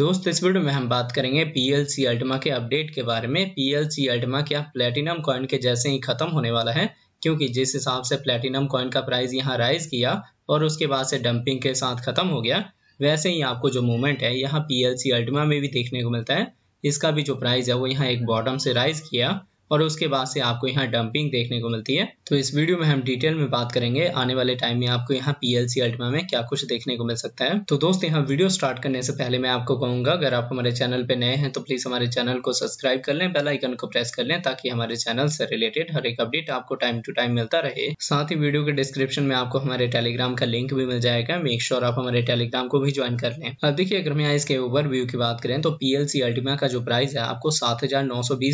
दोस्त इस वीडियो में हम बात करेंगे पी एल सी अल्टमा के अपडेट के बारे में पी एल सी अल्टमा क्या प्लेटिनम कॉइन के जैसे ही खत्म होने वाला है क्योंकि जिस हिसाब से प्लेटिनम कॉइन का प्राइस यहाँ राइज किया और उसके बाद से डंपिंग के साथ खत्म हो गया वैसे ही आपको जो मूवमेंट है यहाँ पी एल सी अल्टमा में भी देखने को मिलता है इसका भी जो प्राइस है वो यहाँ एक बॉटम से राइज किया और उसके बाद से आपको यहाँ डंपिंग देखने को मिलती है तो इस वीडियो में हम डिटेल में बात करेंगे आने वाले टाइम में आपको यहाँ पी एल अल्टिमा में क्या कुछ देखने को मिल सकता है तो दोस्त यहाँ वीडियो स्टार्ट करने से पहले मैं आपको कहूंगा अगर आप हमारे चैनल पे नए हैं तो प्लीज हमारे चैनल को सब्सक्राइब कर लें बेलाइकन को प्रेस कर लें ताकि हमारे चैनल से रिलेटेड हर एक अपडेट आपको टाइम टू टाइम मिलता रहे साथ ही वीडियो के डिस्क्रिप्शन में आपको हमारे टेलीग्राम का लिंक भी मिल जाएगा मेक श्योर आप हमारे टेलीग्राम को भी ज्वाइन कर लें अब देखिए अगर हम यहाँ इसके ओवर की बात करें तो पीएलसी अल्टीमा का जो प्राइस है आपको सात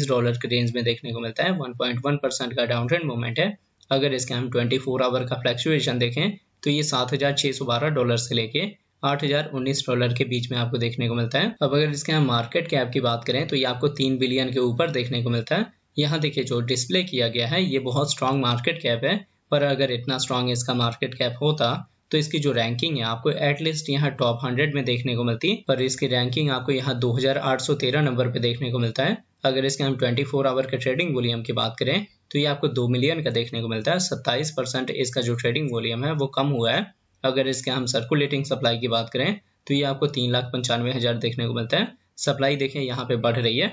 डॉलर के रेंज में देखने को मिलता है 1.1 परसेंट का डाउन ट्रेंड मूवमेंट है अगर इसके हम 24 फोर आवर का फ्लैक्चुएशन देखें तो ये 7,612 डॉलर से लेके 8,019 डॉलर के बीच में आपको देखने को मिलता है अब अगर इसके हम मार्केट कैप की बात करें तो ये आपको तीन बिलियन के ऊपर देखने को मिलता है यहाँ देखिये जो डिस्प्ले किया गया है ये बहुत स्ट्रॉन्ग मार्केट कैप है पर अगर इतना स्ट्रॉन्ग इसका मार्केट कैप होता तो इसकी जो रैंकिंग है आपको एटलीस्ट यहाँ टॉप 100 में देखने को मिलती है पर इसकी रैंकिंग आपको यहाँ 2813 नंबर पे देखने को मिलता है अगर इसके हम 24 आवर के ट्रेडिंग वॉल्यूम की बात करें तो ये आपको दो मिलियन का देखने को मिलता है सत्ताईस परसेंट इसका जो ट्रेडिंग वॉल्यूम है वो कम हुआ है अगर इसके हम सर्कुलेटिंग सप्लाई की बात करें तो ये आपको तीन लाख पंचानवे हज़ार देखने को मिलता है सप्लाई देखें यहाँ पे बढ़ रही है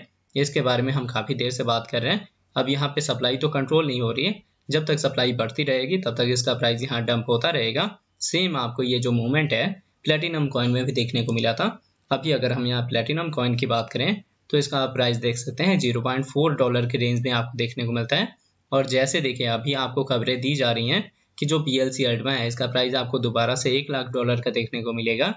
इसके बारे में हम काफ़ी देर से बात कर रहे हैं अब यहाँ पे सप्लाई तो कंट्रोल नहीं हो रही है जब तक सप्लाई बढ़ती रहेगी तब तक इसका प्राइस यहाँ डंप होता रहेगा सेम आपको ये जो मूवमेंट है प्लेटिनम कॉइन में भी देखने को मिला था अभी अगर हम यहाँ प्लेटिनम कॉइन की बात करें तो इसका आप प्राइस देख सकते हैं जीरो पॉइंट फोर डॉलर के रेंज में आपको देखने को मिलता है और जैसे देखिए अभी आपको खबरें दी जा रही हैं कि जो पी एल सी है इसका प्राइस आपको दोबारा से एक लाख डॉलर का देखने को मिलेगा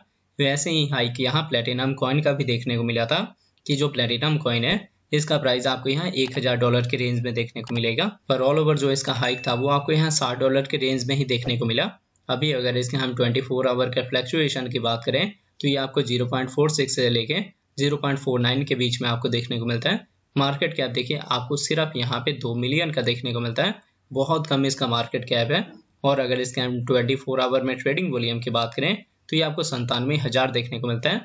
वैसे ही हाइक यहाँ प्लेटिनम कॉइन का भी देखने को मिला था कि जो प्लेटिनम कॉइन है इसका प्राइस आपको यहाँ एक हजार डॉलर के रेंज में देखने को मिलेगा पर ऑल ओवर जो इसका हाइक था वो आपको यहाँ साठ डॉलर के रेंज में ही देखने को मिला अभी अगर इसके हम 24 आवर के फ्लैक्चुएशन की बात करें तो ये आपको 0.46 से लेके 0.49 के बीच में आपको देखने को मिलता है मार्केट कैप देखिए आपको सिर्फ यहाँ पे दो मिलियन का देखने को मिलता है बहुत कम इसका मार्केट कैप है और अगर इसके हम ट्वेंटी फोर आवर में ट्रेडिंग वॉल्यूम की बात करें तो ये आपको संतानवे हज़ार देखने को मिलता है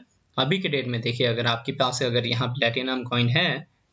अभी के डेट में देखिए अगर आपके पास अगर यहाँ प्लेटिनम कॉइन है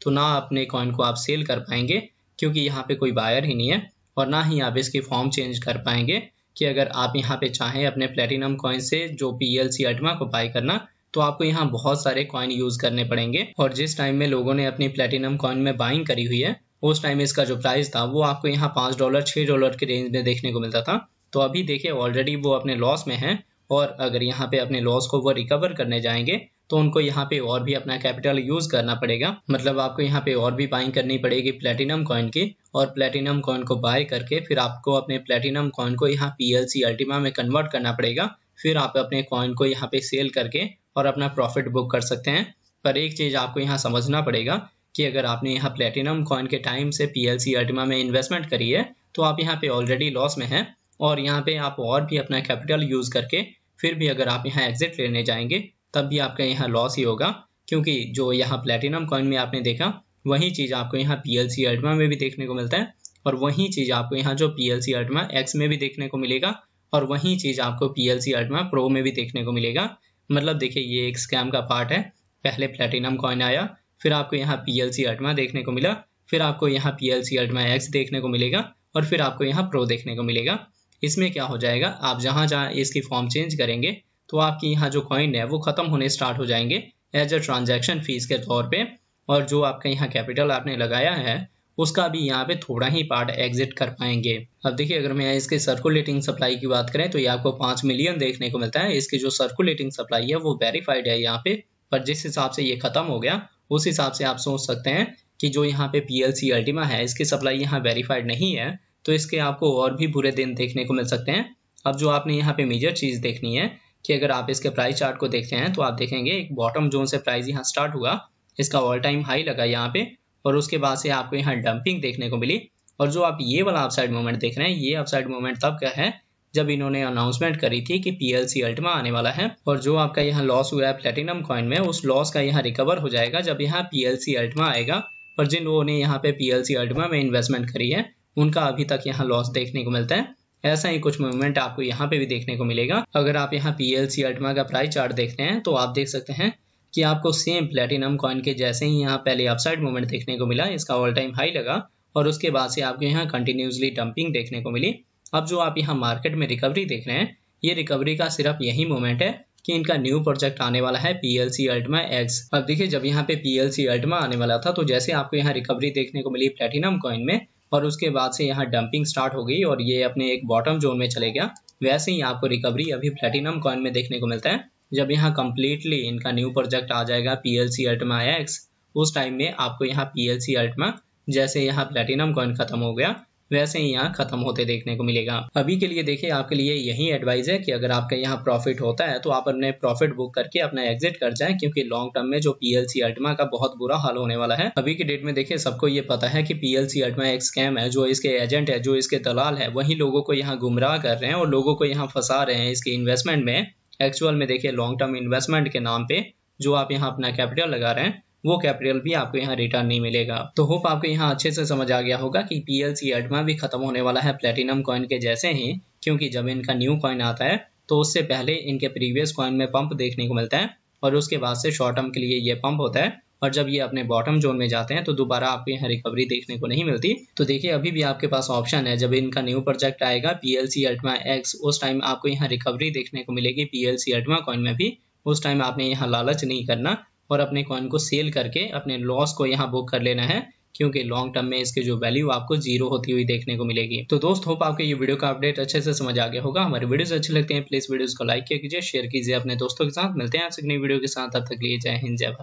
तो ना अपने कॉइन को आप सेल कर पाएंगे क्योंकि यहाँ पे कोई बायर ही नहीं है और ना ही आप इसकी फॉर्म चेंज कर पाएंगे कि अगर आप यहाँ पे चाहें अपने प्लेटिनम कॉइन से जो पी एल सी को बाई करना तो आपको यहाँ बहुत सारे कॉइन यूज करने पड़ेंगे और जिस टाइम में लोगों ने अपनी प्लेटिनम कॉइन में बाइंग करी हुई है उस टाइम इसका जो प्राइस था वो आपको यहाँ पांच डॉलर छह डॉलर के रेंज में देखने को मिलता था तो अभी देखिए ऑलरेडी वो अपने लॉस में है और अगर यहाँ पे अपने लॉस को वो रिकवर करने जाएंगे तो उनको यहाँ पे और भी अपना कैपिटल यूज करना पड़ेगा मतलब आपको यहाँ पे और भी बाइंग करनी पड़ेगी प्लेटिनम कॉइन की और प्लेटिनम कॉइन को बाय करके फिर आपको अपने प्लेटिनम कॉइन को यहाँ पी एल सी अल्टीमा में कन्वर्ट करना पड़ेगा फिर आप अपने कॉइन को यहाँ पे सेल करके और अपना प्रॉफिट बुक कर सकते हैं पर एक चीज़ आपको यहाँ समझना पड़ेगा कि अगर आपने यहाँ प्लेटिनम कॉइन के टाइम से पी एल अल्टिमा में इन्वेस्टमेंट करी है तो आप यहाँ पे ऑलरेडी लॉस में हैं और यहाँ पे आप और भी अपना कैपिटल यूज़ करके फिर भी अगर आप यहाँ एग्जिट लेने जाएंगे तब भी आपका यहाँ लॉस ही होगा क्योंकि जो यहाँ प्लेटिनम कॉइन में आपने देखा वही चीज़ आपको यहाँ पी एल सी अल्टिमा में भी देखने को मिलता है और वही चीज़ आपको यहाँ जो P L C ultima X में भी देखने को मिलेगा और वही चीज़ आपको P L C ultima pro में भी देखने को मिलेगा मतलब देखिए ये एक स्कैम का पार्ट है पहले प्लेटिनम कॉइन आया फिर आपको यहाँ पी एल सी अल्टमा देखने को मिला फिर आपको यहाँ P L C ultima X देखने को मिलेगा और फिर आपको यहाँ प्रो देखने को मिलेगा इसमें क्या हो जाएगा आप जहाँ जहाँ इसकी फॉर्म चेंज करेंगे तो आपकी यहाँ जो कॉइन है वो ख़त्म होने स्टार्ट हो जाएंगे एज अ ट्रांजेक्शन फीस के तौर पर और जो आपका यहाँ कैपिटल आपने लगाया है उसका भी यहाँ पे थोड़ा ही पार्ट एग्जिट कर पाएंगे अब देखिए अगर मैं इसके सर्कुलेटिंग सप्लाई की बात करें तो ये आपको पांच मिलियन देखने को मिलता है इसकी जो सर्कुलेटिंग सप्लाई है वो वेरीफाइड है यहाँ पे पर जिस हिसाब से ये खत्म हो गया उस हिसाब से आप सोच सकते हैं कि जो यहाँ पे पी एल सी अल्टीमा है इसकी सप्लाई यहाँ वेरीफाइड नहीं है तो इसके आपको और भी बुरे दिन देखने को मिल सकते हैं अब जो आपने यहाँ पे मेजर चीज़ देखनी है कि अगर आप इसके प्राइस चार्ट को देखते हैं तो आप देखेंगे एक बॉटम जोन से प्राइस यहाँ स्टार्ट हुआ इसका ऑल टाइम हाई लगा यहाँ पे और उसके बाद से आपको यहाँ डंपिंग देखने को मिली और जो आप ये वाला अपसाइड मूवमेंट देख रहे हैं ये अपसाइड मूवमेंट तब क्या है जब इन्होंने अनाउंसमेंट करी थी कि पीएलसी अल्टमा आने वाला है और जो आपका यहाँ लॉस हुआ है प्लेटिनम कॉइन में उस लॉस का यहाँ रिकवर हो जाएगा जब यहाँ पीएलसी अल्टमा आएगा और जिन लोगों ने यहाँ पे पीएलसी अल्टमा में इन्वेस्टमेंट करी है उनका अभी तक यहाँ लॉस देखने को मिलता है ऐसा ही कुछ मूवमेंट आपको यहाँ पे भी देखने को मिलेगा अगर आप यहाँ पीएलसी अल्टमा का प्राइस चार्ट देखते हैं तो आप देख सकते हैं कि आपको सेम प्लेटिनम कॉइन के जैसे ही यहाँ पहले अपसाइड मूवमेंट देखने को मिला इसका ऑल टाइम हाई लगा और उसके बाद से आपको यहाँ कंटिन्यूसली डंपिंग देखने को मिली अब जो आप यहाँ मार्केट में रिकवरी देख रहे हैं ये रिकवरी का सिर्फ यही मोमेंट है कि इनका न्यू प्रोजेक्ट आने वाला है P L C ultima X अब देखिए जब यहाँ पे पी एल सी अल्टमा आने वाला था तो जैसे आपको यहाँ रिकवरी देखने को मिली प्लेटिनम कॉइन में और उसके बाद से यहाँ डंपिंग स्टार्ट हो गई और ये अपने एक बॉटम जोन में चले गया वैसे ही आपको रिकवरी अभी प्लेटिनम कॉइन में देखने को मिलता है जब यहाँ कम्प्लीटली इनका न्यू प्रोजेक्ट आ जाएगा P L C ultima X उस टाइम में आपको यहाँ पी एल सी अल्टमा जैसे यहाँ प्लेटिनम कॉइन खत्म हो गया वैसे ही यहाँ खत्म होते देखने को मिलेगा अभी के लिए देखिए आपके लिए यही एडवाइस है कि अगर आपका यहाँ प्रॉफिट होता है तो आप अपने प्रॉफिट बुक करके अपना एग्जिट कर जाएं क्योंकि लॉन्ग टर्म में जो पीएलसी अल्टमा का बहुत बुरा हाल होने वाला है अभी के डेट में देखिए सबको ये पता है कि पीएलसी अल्टमा एक स्कैम है जो इसके एजेंट है जो इसके दलाल है वही लोगों को यहाँ गुमराह कर रहे हैं और लोगों को यहाँ फंसा रहे हैं इसके इन्वेस्टमेंट में एक्चुअल में देखिए लॉन्ग टर्म इन्वेस्टमेंट के नाम पे जो आप यहाँ अपना कैपिटल लगा रहे हैं वो कैपिटल भी आपको यहाँ रिटर्न नहीं मिलेगा तो होप आपको यहाँ अच्छे से समझ आ गया होगा कि पी एल सी एडमा भी खत्म होने वाला है प्लेटिनम कॉइन के जैसे ही क्योंकि जब इनका न्यू कॉइन आता है तो उससे पहले इनके प्रीवियस कॉइन में पंप देखने को मिलता है और उसके बाद से शॉर्ट टर्म के लिए ये पंप होता है और जब ये अपने बॉटम जोन में जाते हैं तो दोबारा आपको यहाँ रिकवरी देखने को नहीं मिलती तो देखिए अभी भी आपके पास ऑप्शन है जब इनका न्यू प्रोजेक्ट आएगा पी एल अल्टमा एक्स उस टाइम आपको यहाँ रिकवरी देखने को मिलेगी पी एल अल्टमा कॉइन में भी उस टाइम आपने यहाँ लालच नहीं करना और अपने कॉइन को सेल करके अपने लॉस को यहाँ बुक कर लेना है क्योंकि लॉन्ग टर्म में इसके जो वैल्यू आपको जीरो होती हुई देखने को मिलेगी तो दोस्त होप आपके ये वीडियो का अपडेट अच्छे से समझ आ गया होगा हमारे वीडियोस अच्छे लगते हैं प्लीज वीडियोस को लाइक किया कीजिए शेयर कीजिए अपने दोस्तों के साथ मिलते हैं आपसे नई वीडियो के साथ अब तक लिए जय हिंद जय भारत